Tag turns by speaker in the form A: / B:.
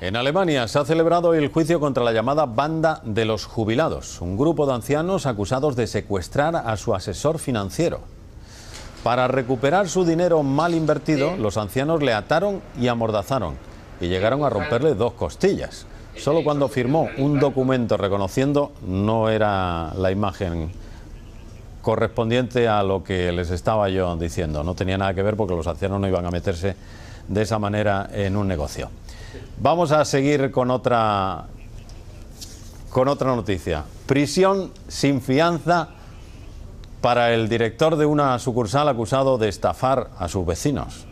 A: En Alemania se ha celebrado el juicio contra la llamada Banda de los Jubilados, un grupo de ancianos acusados de secuestrar a su asesor financiero. Para recuperar su dinero mal invertido, los ancianos le ataron y amordazaron y llegaron a romperle dos costillas. Solo cuando firmó un documento reconociendo no era la imagen correspondiente a lo que les estaba yo diciendo. No tenía nada que ver porque los ancianos no iban a meterse de esa manera en un negocio. Vamos a seguir con otra, con otra noticia. Prisión sin fianza para el director de una sucursal acusado de estafar a sus vecinos.